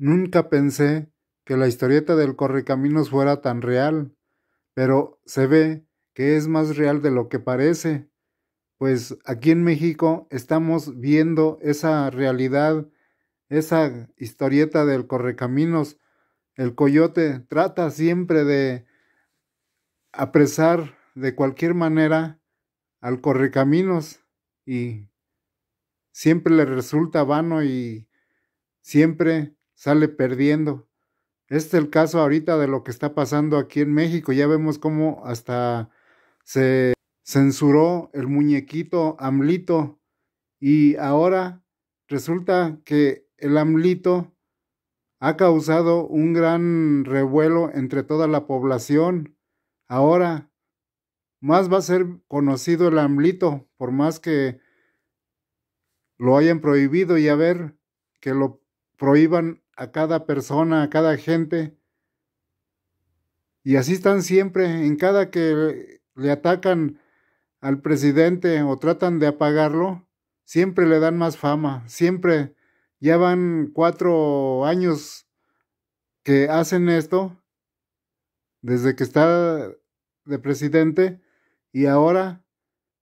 Nunca pensé que la historieta del Correcaminos fuera tan real, pero se ve que es más real de lo que parece, pues aquí en México estamos viendo esa realidad, esa historieta del Correcaminos. El coyote trata siempre de apresar de cualquier manera al Correcaminos y siempre le resulta vano y siempre sale perdiendo. Este es el caso ahorita de lo que está pasando aquí en México. Ya vemos cómo hasta se censuró el muñequito Amlito y ahora resulta que el Amlito ha causado un gran revuelo entre toda la población. Ahora más va a ser conocido el Amlito, por más que lo hayan prohibido y a ver que lo prohíban a cada persona, a cada gente. Y así están siempre, en cada que le atacan al presidente o tratan de apagarlo, siempre le dan más fama, siempre ya van cuatro años que hacen esto, desde que está de presidente, y ahora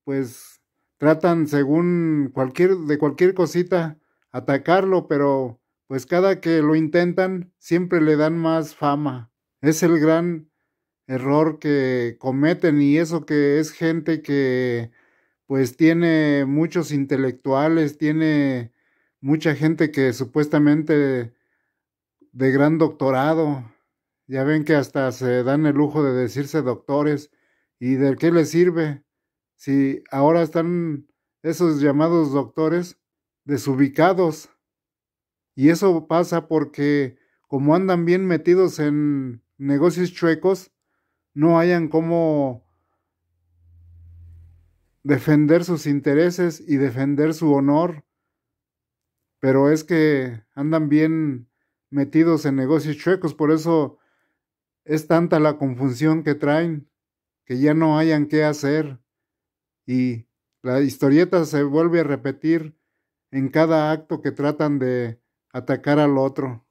pues tratan según cualquier, de cualquier cosita, atacarlo, pero pues cada que lo intentan siempre le dan más fama. Es el gran error que cometen y eso que es gente que pues tiene muchos intelectuales, tiene mucha gente que supuestamente de gran doctorado, ya ven que hasta se dan el lujo de decirse doctores y de qué les sirve si ahora están esos llamados doctores desubicados y eso pasa porque como andan bien metidos en negocios chuecos, no hayan cómo defender sus intereses y defender su honor. Pero es que andan bien metidos en negocios chuecos, por eso es tanta la confusión que traen, que ya no hayan qué hacer. Y la historieta se vuelve a repetir en cada acto que tratan de atacar al otro.